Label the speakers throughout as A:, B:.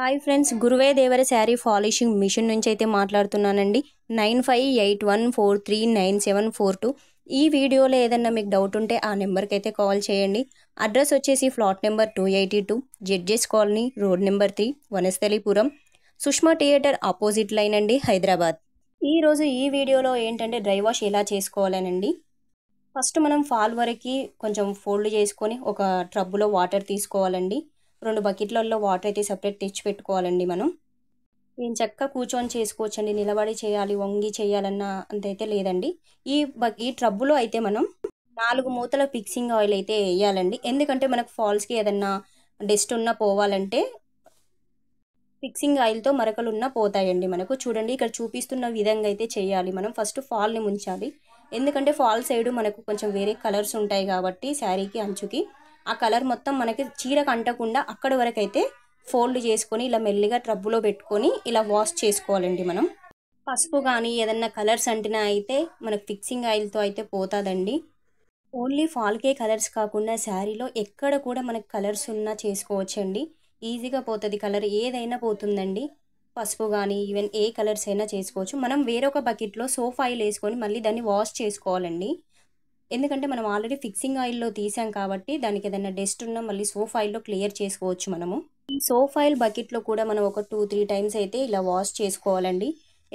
A: hi friends గురువే దేవర sari polishing machine నుంచి అయితే మాట్లాడుతున్నానండి nine five eight one four three nine seven four two ఈ వీడియోలో ఏదన్నా మీకు డౌట్ ఉంటే ఆ నెంబర్కి అయితే కాల్ చేయండి అడ్రస్ వచ్చేసి flat number two eighty two judges colony road number three Vanasthalipuram Sushma theatre opposite line అండి హైదరాబాద్ ఈరోజు ఈ వీడియోలో ఏంటంటే డ్రై వాష్ ఎలా చేసుకోవాలనండి ఫస్ట్ మనం ఫాల్ వరకు కొంచెం ఫోల్డ్ చేసుకొని ఒక ట్రబ్బులో వాటర్ తీసుకోవాలండి రెండు బకెట్లలో వాటర్ అయితే సపరేట్ తెచ్చి పెట్టుకోవాలండి మనం నేను చక్కగా కూర్చొని చేసుకోవచ్చండి నిలబడి చేయాలి వంగి చేయాలన్న అంతైతే లేదండి ఈ ఈ ట్రబ్బులో అయితే మనం నాలుగు మూతల ఫిక్సింగ్ ఆయిల్ అయితే వేయాలండి ఎందుకంటే మనకు ఫాల్స్కి ఏదన్నా డస్ట్ ఉన్నా పోవాలంటే ఫిక్సింగ్ ఆయిల్తో మరకలు ఉన్నా పోతాయండి మనకు చూడండి ఇక్కడ చూపిస్తున్న విధంగా అయితే చేయాలి మనం ఫస్ట్ ఫాల్ని ముంచాలి ఎందుకంటే ఫాల్ సైడ్ మనకు కొంచెం వేరే కలర్స్ ఉంటాయి కాబట్టి శారీకి అంచుకి ఆ కలర్ మొత్తం మనకి చీరకు అంటకుండా అక్కడి వరకు అయితే ఫోల్డ్ చేసుకొని ఇలా మెల్లిగా ట్రబ్బులో పెట్టుకొని ఇలా వాష్ చేసుకోవాలండి మనం పసుపు కానీ ఏదన్నా కలర్స్ అంటినా అయితే మనకు ఫిక్సింగ్ ఆయిల్తో అయితే పోతుందండి ఓన్లీ ఫాల్కే కలర్స్ కాకుండా శారీలో ఎక్కడ కూడా మనకు కలర్స్ ఉన్నా చేసుకోవచ్చండి ఈజీగా పోతుంది కలర్ ఏదైనా పోతుందండి పసుపు కానీ ఈవెన్ ఏ కలర్స్ అయినా చేసుకోవచ్చు మనం వేరొక బకెట్లో సోప్ ఆయిల్ వేసుకొని మళ్ళీ దాన్ని వాష్ చేసుకోవాలండి ఎందుకంటే మనం ఆల్రెడీ ఫిక్సింగ్ ఆయిల్లో తీసాం కాబట్టి దానికి ఏదైనా డస్ట్ ఉన్నా మళ్ళీ సోఫ్ ఆయిల్లో క్లియర్ చేసుకోవచ్చు మనము సోఫ్ ఆయిల్ బకెట్లో కూడా మనం ఒక టూ త్రీ టైమ్స్ అయితే ఇలా వాష్ చేసుకోవాలండి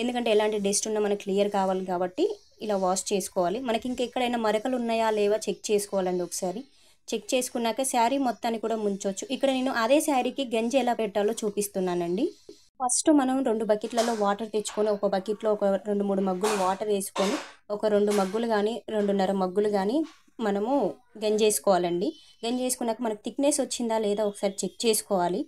A: ఎందుకంటే ఎలాంటి డస్ట్ ఉన్నా మనకు క్లియర్ కావాలి కాబట్టి ఇలా వాష్ చేసుకోవాలి మనకి ఇంకెక్కడైనా మరకలు ఉన్నాయా లేవా చెక్ చేసుకోవాలండి ఒకసారి చెక్ చేసుకున్నాక శారీ మొత్తాన్ని కూడా ముంచవచ్చు ఇక్కడ నేను అదే శారీకి గంజి ఎలా పెట్టాలో చూపిస్తున్నానండి ఫస్ట్ మనం రెండు బకెట్లలో వాటర్ తెచ్చుకొని ఒక బకెట్లో ఒక రెండు మూడు మగ్గులు వాటర్ వేసుకొని ఒక రెండు మగ్గులు కానీ రెండున్నర మగ్గులు కానీ మనము గంజేసుకోవాలండి గంజేసుకున్నాక మనకు థిక్నెస్ వచ్చిందా లేదా ఒకసారి చెక్ చేసుకోవాలి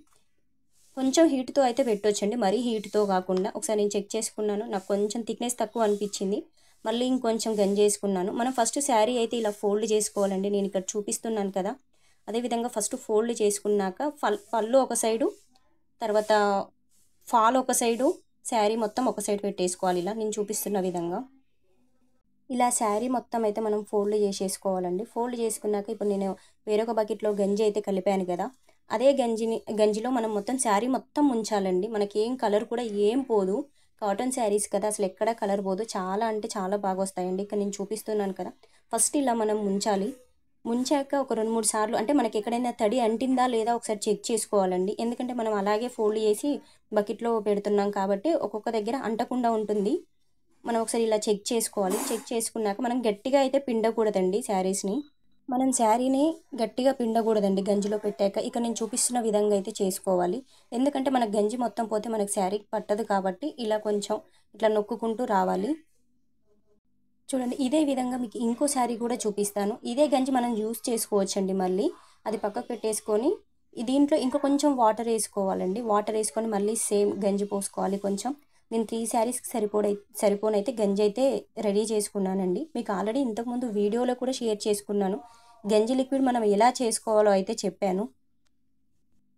A: కొంచెం హీట్తో అయితే పెట్టొచ్చండి మరీ హీట్తో కాకుండా ఒకసారి నేను చెక్ చేసుకున్నాను నాకు కొంచెం థిక్నెస్ తక్కువ అనిపించింది మళ్ళీ ఇంకొంచెం గంజేసుకున్నాను మనం ఫస్ట్ శారీ అయితే ఇలా ఫోల్డ్ చేసుకోవాలండి నేను ఇక్కడ చూపిస్తున్నాను కదా అదేవిధంగా ఫస్ట్ ఫోల్డ్ చేసుకున్నాక పళ్ళు ఒక సైడు తర్వాత ఫాల్ ఒక సైడు శారీ మొత్తం ఒక సైడ్ పెట్టేసుకోవాలి ఇలా నేను చూపిస్తున్న విధంగా ఇలా శారీ మొత్తం అయితే మనం ఫోల్డ్ చేసేసుకోవాలండి ఫోల్డ్ చేసుకున్నాక ఇప్పుడు నేను వేరొక బకెట్లో గంజి అయితే కలిపాను కదా అదే గంజిని గంజిలో మనం మొత్తం శారీ మొత్తం ఉంచాలండి మనకి ఏం కలర్ కూడా ఏం పోదు కాటన్ శారీస్ కదా అసలు ఎక్కడ కలర్ పోదు చాలా అంటే చాలా బాగా వస్తాయండి ఇక్కడ నేను చూపిస్తున్నాను కదా ఫస్ట్ ఇలా మనం ఉంచాలి ముంచాక ఒక రెండు మూడు సార్లు అంటే మనకి ఎక్కడైనా తడి అంటిందా లేదా ఒకసారి చెక్ చేసుకోవాలండి ఎందుకంటే మనం అలాగే ఫోల్డ్ చేసి బకెట్లో పెడుతున్నాం కాబట్టి ఒక్కొక్క దగ్గర అంటకుండా ఉంటుంది మనం ఒకసారి ఇలా చెక్ చేసుకోవాలి చెక్ చేసుకున్నాక మనం గట్టిగా అయితే పిండకూడదండి శారీస్ని మనం శారీని గట్టిగా పిండకూడదండి గంజిలో పెట్టాక ఇక్కడ నేను చూపిస్తున్న విధంగా అయితే చేసుకోవాలి ఎందుకంటే మనకు గంజి మొత్తం పోతే మనకు శారీ పట్టదు కాబట్టి ఇలా కొంచెం ఇట్లా నొక్కుకుంటూ రావాలి చూడండి ఇదే విధంగా మీకు ఇంకో శారీ కూడా చూపిస్తాను ఇదే గంజి మనం యూస్ చేసుకోవచ్చండి మళ్ళీ అది పక్కకు పెట్టేసుకొని దీంట్లో ఇంకా కొంచెం వాటర్ వేసుకోవాలండి వాటర్ వేసుకొని మళ్ళీ సేమ్ గంజి పోసుకోవాలి కొంచెం నేను త్రీ శారీస్కి సరిపోడై సరిపోనైతే గంజి అయితే రెడీ చేసుకున్నానండి మీకు ఆల్రెడీ ఇంతకుముందు వీడియోలో కూడా షేర్ చేసుకున్నాను గంజి లిక్విడ్ మనం ఎలా చేసుకోవాలో అయితే చెప్పాను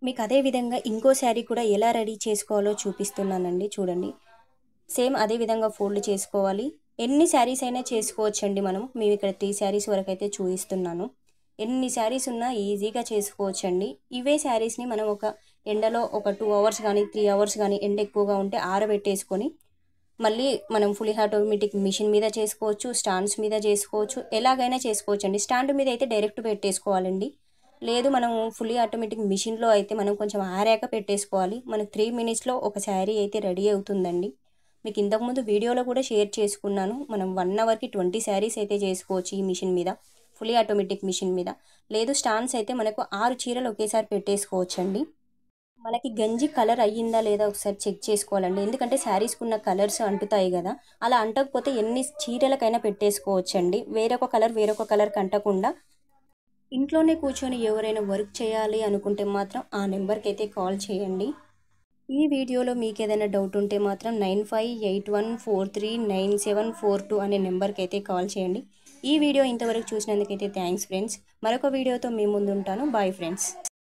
A: మీకు అదే విధంగా ఇంకో శారీ కూడా ఎలా రెడీ చేసుకోవాలో చూపిస్తున్నానండి చూడండి సేమ్ అదే విధంగా ఫోల్డ్ చేసుకోవాలి ఎన్ని శారీస్ అయినా చేసుకోవచ్చండి మనం మేము ఇక్కడ త్రీ శారీస్ వరకు అయితే చూపిస్తున్నాను ఎన్ని శారీస్ ఉన్నా ఈజీగా చేసుకోవచ్చండి ఇవే శారీస్ని మనం ఒక ఎండలో ఒక టూ అవర్స్ కానీ త్రీ అవర్స్ కానీ ఎండ ఎక్కువగా ఉంటే ఆరబెట్టేసుకొని మళ్ళీ మనం ఫుల్లీ ఆటోమేటిక్ మిషన్ మీద చేసుకోవచ్చు స్టాండ్స్ మీద చేసుకోవచ్చు ఎలాగైనా చేసుకోవచ్చు అండి స్టాండ్ మీద అయితే డైరెక్ట్ పెట్టేసుకోవాలండి లేదు మనం ఫుల్ ఆటోమేటిక్ మిషన్లో అయితే మనం కొంచెం ఆరాక పెట్టేసుకోవాలి మనకు త్రీ మినిట్స్లో ఒక శారీ అయితే రెడీ అవుతుందండి మీకు ఇంతకుముందు వీడియోలో కూడా షేర్ చేసుకున్నాను మనం వన్ అవర్కి ట్వంటీ శారీస్ అయితే చేసుకోవచ్చు ఈ మిషన్ మీద ఫుల్లీ ఆటోమేటిక్ మిషన్ మీద లేదు స్టాన్స్ అయితే మనకు ఆరు చీరలు ఒకేసారి పెట్టేసుకోవచ్చండి మనకి గంజి కలర్ అయ్యిందా లేదా ఒకసారి చెక్ చేసుకోవాలండి ఎందుకంటే శారీస్కున్న కలర్స్ అంటుతాయి కదా అలా అంటకపోతే ఎన్ని చీరలకైనా పెట్టేసుకోవచ్చండి వేరొక కలర్ వేరొక కలర్కి అంటకుండా ఇంట్లోనే కూర్చొని ఎవరైనా వర్క్ చేయాలి అనుకుంటే మాత్రం ఆ నెంబర్కి అయితే కాల్ చేయండి ఈ వీడియోలో మీకు ఏదైనా డౌట్ ఉంటే మాత్రం nine five eight one four three nine seven four two అనే నెంబర్కి అయితే కాల్ చేయండి ఈ వీడియో ఇంతవరకు చూసినందుకైతే థ్యాంక్స్ ఫ్రెండ్స్ మరొక వీడియోతో మీ ఉంటాను బాయ్ ఫ్రెండ్స్